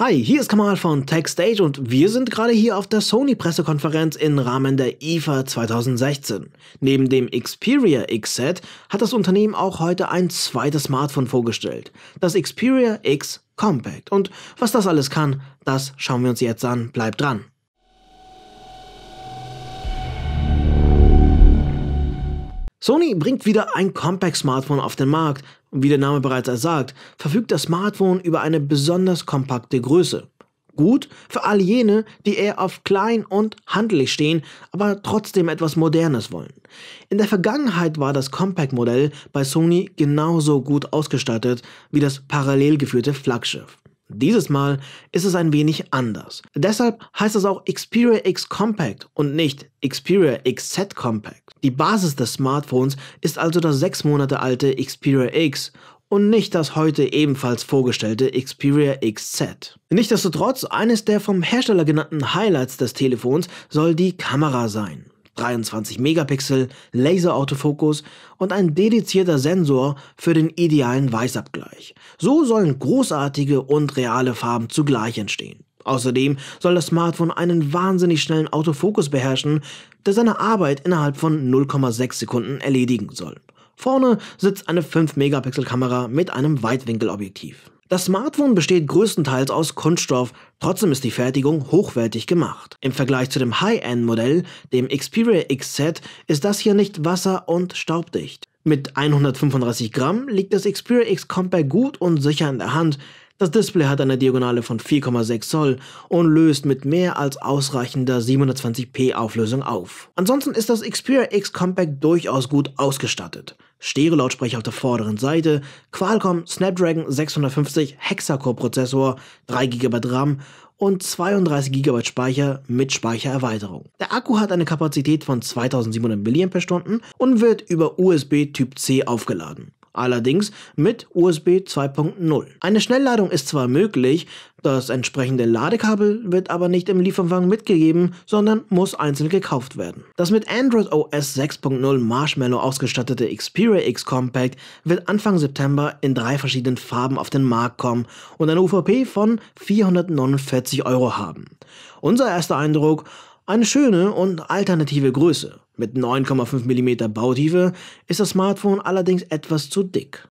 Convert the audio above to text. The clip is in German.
Hi, hier ist Kamal von TechStage und wir sind gerade hier auf der Sony-Pressekonferenz im Rahmen der IFA e 2016. Neben dem Xperia X-Set hat das Unternehmen auch heute ein zweites Smartphone vorgestellt, das Xperia X Compact. Und was das alles kann, das schauen wir uns jetzt an. Bleibt dran! Sony bringt wieder ein Compact-Smartphone auf den Markt und wie der Name bereits ersagt, verfügt das Smartphone über eine besonders kompakte Größe. Gut für all jene, die eher auf klein und handlich stehen, aber trotzdem etwas Modernes wollen. In der Vergangenheit war das Compact-Modell bei Sony genauso gut ausgestattet wie das parallel geführte Flaggschiff. Dieses Mal ist es ein wenig anders. Deshalb heißt es auch Xperia X Compact und nicht Xperia XZ Compact. Die Basis des Smartphones ist also das sechs Monate alte Xperia X und nicht das heute ebenfalls vorgestellte Xperia XZ. Nichtsdestotrotz, eines der vom Hersteller genannten Highlights des Telefons soll die Kamera sein. 23 Megapixel, Laser-Autofokus und ein dedizierter Sensor für den idealen Weißabgleich. So sollen großartige und reale Farben zugleich entstehen. Außerdem soll das Smartphone einen wahnsinnig schnellen Autofokus beherrschen, der seine Arbeit innerhalb von 0,6 Sekunden erledigen soll. Vorne sitzt eine 5-Megapixel-Kamera mit einem Weitwinkelobjektiv. Das Smartphone besteht größtenteils aus Kunststoff, trotzdem ist die Fertigung hochwertig gemacht. Im Vergleich zu dem High-End-Modell, dem Xperia XZ, ist das hier nicht wasser- und staubdicht. Mit 135 Gramm liegt das Xperia X Compact gut und sicher in der Hand, das Display hat eine Diagonale von 4,6 Zoll und löst mit mehr als ausreichender 720p Auflösung auf. Ansonsten ist das Xperia X Compact durchaus gut ausgestattet. Stereo-Lautsprecher auf der vorderen Seite, Qualcomm Snapdragon 650 Hexacore-Prozessor, 3 GB RAM und 32 GB Speicher mit Speichererweiterung. Der Akku hat eine Kapazität von 2700 mAh und wird über USB Typ C aufgeladen allerdings mit USB 2.0. Eine Schnellladung ist zwar möglich, das entsprechende Ladekabel wird aber nicht im Lieferumfang mitgegeben, sondern muss einzeln gekauft werden. Das mit Android OS 6.0 Marshmallow ausgestattete Xperia X Compact wird Anfang September in drei verschiedenen Farben auf den Markt kommen und eine UVP von 449 Euro haben. Unser erster Eindruck, eine schöne und alternative Größe. Mit 9,5 mm Bautiefe ist das Smartphone allerdings etwas zu dick